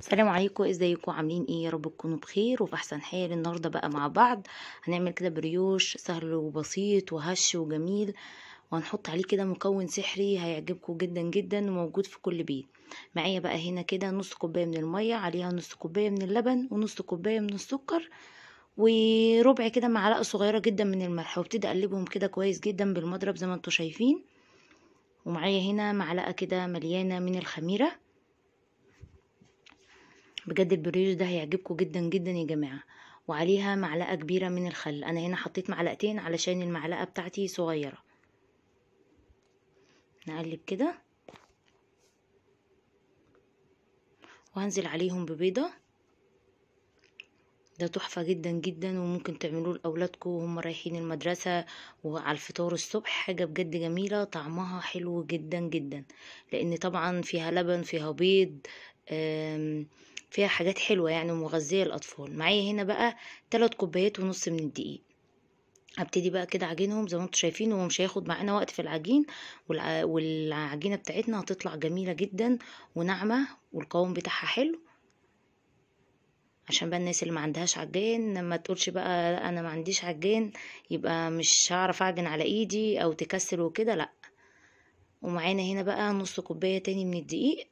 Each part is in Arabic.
السلام عليكم ازيكم عاملين ايه يا رب تكونوا بخير وفي احسن حال النهارده بقى مع بعض هنعمل كده بريوش سهل وبسيط وهش وجميل وهنحط عليه كده مكون سحري هيعجبكم جدا جدا وموجود في كل بيت معايا بقى هنا كده نص كوبايه من الميه عليها نص كوبايه من اللبن ونص كوبايه من السكر وربع كده معلقه صغيره جدا من الملح وابتدي اقلبهم كده كويس جدا بالمضرب زي ما انتم شايفين ومعايا هنا معلقه كده مليانه من الخميره بجد البريوش ده هيعجبكم جدا جدا يا جماعه وعليها معلقه كبيره من الخل انا هنا حطيت معلقتين علشان المعلقه بتاعتي صغيره نقلب كده وهنزل عليهم ببيضه ده تحفة جدا جدا وممكن تعملوه لأولادكم وهم رايحين المدرسة وعلى الفطار الصبح حاجة بجد جميلة طعمها حلو جدا جدا لأن طبعا فيها لبن فيها بيض فيها حاجات حلوة يعني ومغذية للأطفال معايا هنا بقى ثلاث كوبايات ونص من الدقيق هبتدي بقى كده عجينهم زي ما انتم شايفين هو مش هياخد معانا وقت في العجين والعجينه بتاعتنا هتطلع جميله جدا وناعمه والقوام بتاعها حلو عشان بقى الناس اللي ما عندهاش عجان ما تقولش بقى انا ما عنديش عجان يبقى مش هعرف اعجن على ايدي او تكسل وكده لا ومعانا هنا بقى نص كوبايه تاني من الدقيق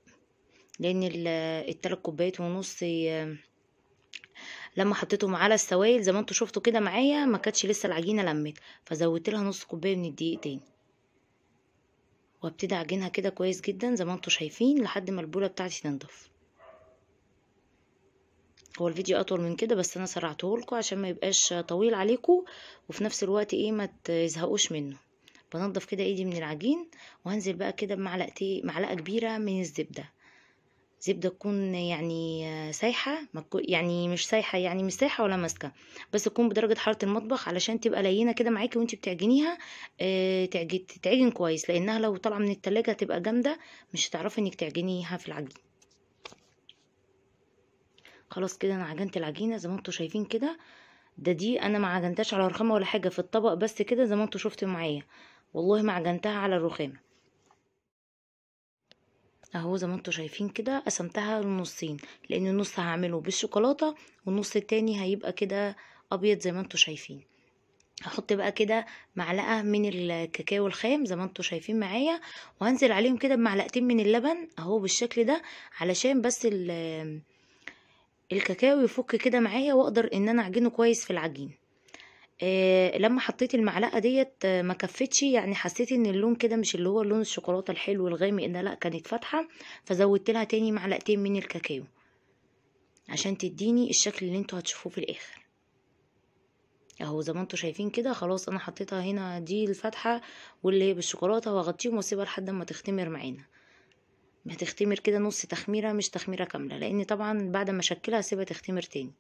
لان التلات كوبايات ونص لما حطيتهم على السوائل زي ما انتوا شفتوا كده معايا ما كانتش لسه العجينه لمت فزودت لها نص كوبايه من الدقيق تاني وابتدي اعجنها كده كويس جدا زي ما انتوا شايفين لحد ما البوله بتاعتي تنضف هو الفيديو اطول من كده بس انا سرعته لكم عشان ما يبقاش طويل عليكم وفي نفس الوقت ايه ما تزهقوش منه بنضف كده ايدي من العجين وهنزل بقى كده بمعلقتين معلقه كبيره من الزبده زبدة تكون يعني سايحة يعني مش سايحة يعني مش سايحة ولا ماسكة بس تكون بدرجة حرارة المطبخ علشان تبقى لينة كده معاكي وانتي بتعجنيها آه، تعجن كويس لانها لو طالعة من التلاجة تبقى جامدة مش هتعرفي انك تعجنيها في العجين خلاص كده انا عجنت العجينة زي ما انتوا شايفين كده ده دي انا ما عجنتهاش على رخامة ولا حاجة في الطبق بس كده زي ما انتوا شفتوا معايا والله ما عجنتها على الرخامة اهو زي ما انتوا شايفين كده قسمتها لنصين لان النص هعمله بالشوكولاته والنص التاني هيبقى كده ابيض زي ما انتوا شايفين هحط بقى كده معلقه من الكاكاو الخام زي ما انتوا شايفين معايا وهنزل عليهم كده بمعلقتين من اللبن اهو بالشكل ده علشان بس الكاكاو يفك كده معايا واقدر ان انا اعجنه كويس في العجين آه لما حطيت المعلقه ديت آه ما كفتش يعني حسيت ان اللون كده مش اللي هو لون الشوكولاته الحلو الغامق ان لا كانت فاتحه فزودت لها تاني معلقتين من الكاكاو عشان تديني الشكل اللي انتوا هتشوفوه في الاخر اهو زي ما انتوا شايفين كده خلاص انا حطيتها هنا دي الفتحه واللي هي بالشوكولاته واغطيهم واسيبها لحد ما تختمر معانا هتختمر كده نص تخميره مش تخميره كامله لان طبعا بعد ما اشكلها هسيبها تختمر تاني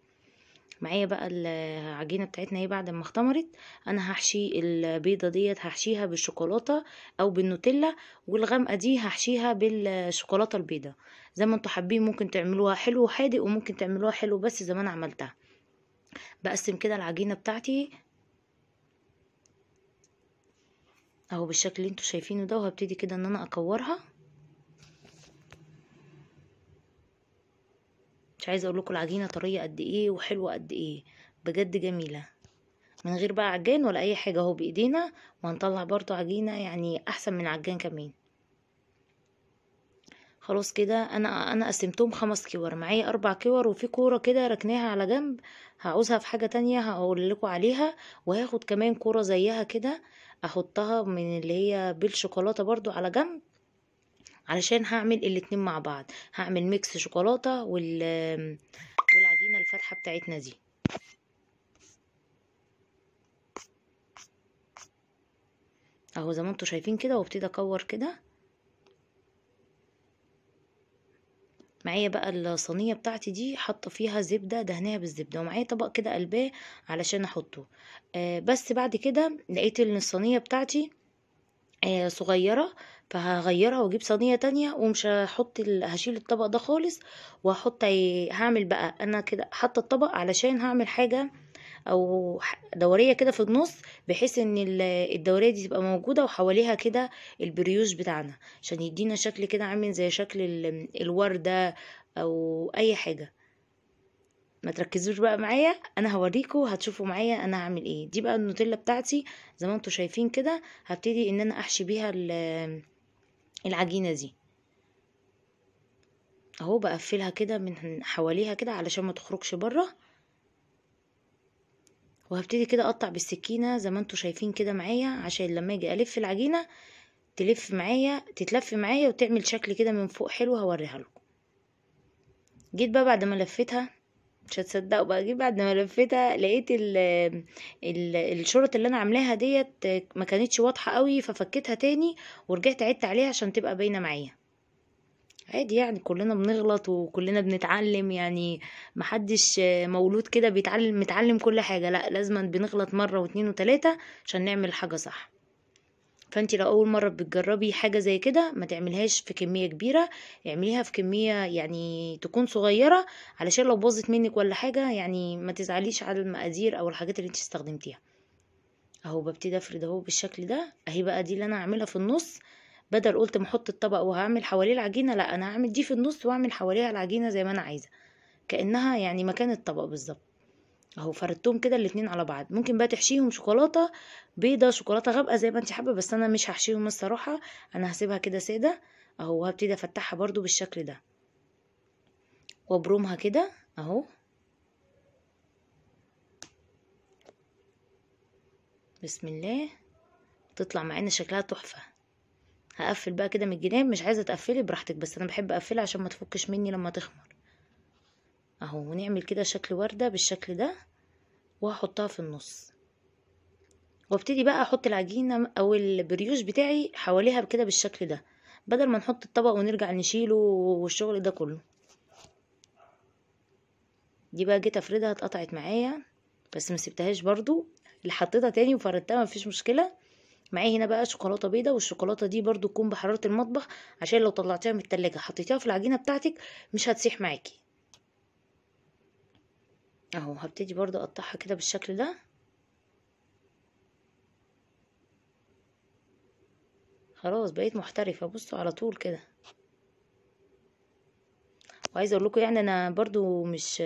معايا بقى العجينه بتاعتنا اهي بعد ما اختمرت انا هحشي البيضه ديت هحشيها بالشوكولاته او بالنوتيلا والغامقه دي هحشيها بالشوكولاته البيضه زي ما انتوا حابين ممكن تعملوها حلو وحادق وممكن تعملوها حلو بس زي ما انا عملتها بقسم كده العجينه بتاعتي اهو بالشكل اللي انتوا شايفينه ده وهبتدي كده ان انا اكورها مش عايزه اقول لكم العجينه طريه قد ايه وحلوه قد ايه بجد جميله من غير بقى عجان ولا اي حاجه اهو بايدينا وهنطلع برضو عجينه يعني احسن من عجان كمان خلاص كده انا انا قسمتهم خمس كور معايا اربع كور وفي كوره كده ركناها على جنب هعوزها في حاجه تانية هقول لكم عليها وهاخد كمان كوره زيها كده احطها من اللي هي بالشوكولاته برضو على جنب علشان هعمل الاتنين مع بعض هعمل ميكس شوكولاتة وال... والعجينة الفاتحة بتاعتنا دي اهو زي ما انتوا شايفين كده وابتدي اكور كده معايا بقى الصينيه بتاعتي دي حاطه فيها زبده دهناها بالزبده ومعايا طبق كده قلباه علشان احطه آه بس بعد كده لقيت ان الصينيه بتاعتي آه صغيره فهغيرها واجيب صينيه تانية ومش هحط ال... هشيل الطبق ده خالص وهحط هعمل بقى انا كده حاطه الطبق علشان هعمل حاجه او دوريه كده في النص بحيث ان الدوريه دي تبقى موجوده وحواليها كده البريوش بتاعنا عشان يدينا شكل كده عامل زي شكل الورده او اي حاجه ما تركزوش بقى معايا انا هوريكم هتشوفوا معايا انا هعمل ايه دي بقى النوتيلا بتاعتي زي ما انتم شايفين كده هبتدي ان انا احشي بيها ال العجينة دي اهو بقفلها كده من حواليها كده علشان ما تخرجش بره وهبتدي كده اقطع بالسكينة زي ما انتوا شايفين كده معايا عشان لما اجي الف العجينة تلف معايا تتلف معايا وتعمل شكل كده من فوق حلو هوريها لكم جيت بقى بعد ما لفيتها مش هتصدقوا بقى جيت بعد ما لفيتها لقيت ال ال الشرط اللي انا عاملاها ديت ما كانتش واضحه قوي ففكيتها تاني ورجعت عدت عليها عشان تبقى باينه معايا عادي يعني كلنا بنغلط وكلنا بنتعلم يعني محدش مولود كده بيتعلم متعلم كل حاجه لا لازم بنغلط مره واتنين وتلاته عشان نعمل حاجه صح فانت لو اول مره بتجربي حاجه زي كده ما تعملهاش في كميه كبيره اعمليها في كميه يعني تكون صغيره علشان لو باظت منك ولا حاجه يعني ما تزعليش على المقادير او الحاجات اللي انت استخدمتيها اهو ببتدي افرد اهو بالشكل ده اهي بقى دي اللي انا هعملها في النص بدل قلت ما احط الطبق وهعمل حواليه العجينه لا انا هعمل دي في النص واعمل حواليها العجينه زي ما انا عايزه كانها يعني مكان الطبق بالظبط اهو فردتهم كده الاتنين على بعض ممكن بقى تحشيهم شوكولاته بيضه شوكولاته غابقه زي ما انت حابه بس انا مش هحشيهم الصراحه انا هسيبها كده ساده اهو هبتدي افتحها برضو بالشكل ده وابرمها كده اهو بسم الله تطلع معانا شكلها تحفه هقفل بقى كده من الجناب مش عايزه تقفلي براحتك بس انا بحب اقفلها عشان ما تفكش مني لما تخمر اهو ونعمل كده شكل وردة بالشكل ده وهحطها في النص وابتدي بقى احط العجينة او البريوش بتاعي حواليها كده بالشكل ده بدل ما نحط الطبق ونرجع نشيله والشغل ده كله دي بقى جيت افردها اتقطعت معايا بس ما سبتهاش برضو اللي حطيتها تاني وفردتها مفيش مشكله معايا هنا بقى شوكولاته بيضه والشوكولاته دي برضو تكون بحراره المطبخ عشان لو طلعتيها من التلاجة حطيتيها في العجينه بتاعتك مش هتسيح معاكي اهو هبتدي برضو اقطعها كده بالشكل ده خلاص بقيت محترفه بصوا على طول كده وعايزه اقول لكم يعني انا برضو مش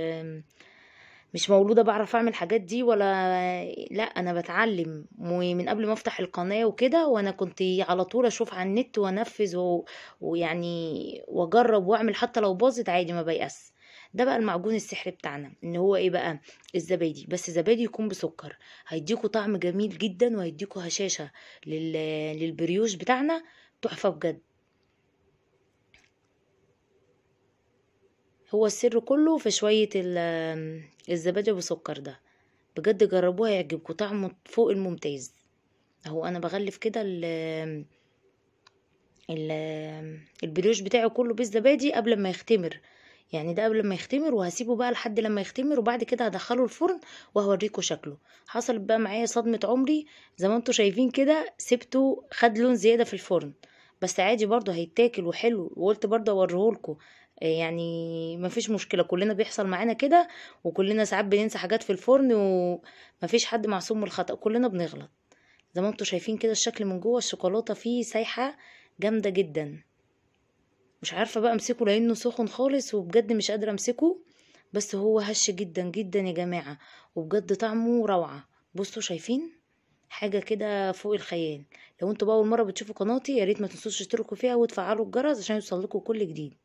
مش مولوده بعرف اعمل الحاجات دي ولا لا انا بتعلم ومن قبل ما افتح القناه وكده وانا كنت على طول اشوف على النت وانفذ و... ويعني واجرب واعمل حتى لو باظت عادي ما بيأس ده بقى المعجون السحري بتاعنا ان هو ايه بقى الزبادي بس زبادي يكون بسكر هيديكوا طعم جميل جدا وهيديكوا هشاشه لل... للبريوش بتاعنا تحفه بجد هو السر كله في شويه الزبادي بسكر ده بجد جربوها هيعجبكم طعمه فوق الممتاز اهو انا بغلف كده ال البريوش بتاعي كله بالزبادي قبل ما يختمر يعني ده قبل ما يختمر وهسيبه بقى لحد لما يختمر وبعد كده هدخله الفرن وهوريكم شكله حصلت بقى معايا صدمة عمري زي ما انتم شايفين كده سبته خد لون زيادة في الفرن بس عادي برضه هيتاكل وحلو وقلت برضه لكم آه، يعني مفيش مشكلة كلنا بيحصل معانا كده وكلنا ساعات بننسى حاجات في الفرن ومفيش حد معصوم من الخطأ كلنا بنغلط زي ما انتم شايفين كده الشكل من جوه الشوكولاتة فيه سايحة جامدة جدا مش عارفه بقى امسكه لانه سخن خالص وبجد مش قادره امسكه بس هو هش جدا جدا يا جماعه وبجد طعمه روعه بصوا شايفين حاجه كده فوق الخيال لو انتوا بقى اول مره بتشوفوا قناتي يا ريت ما تنسوش تشتركوا فيها وتفعلوا الجرس عشان يوصل لكم كل جديد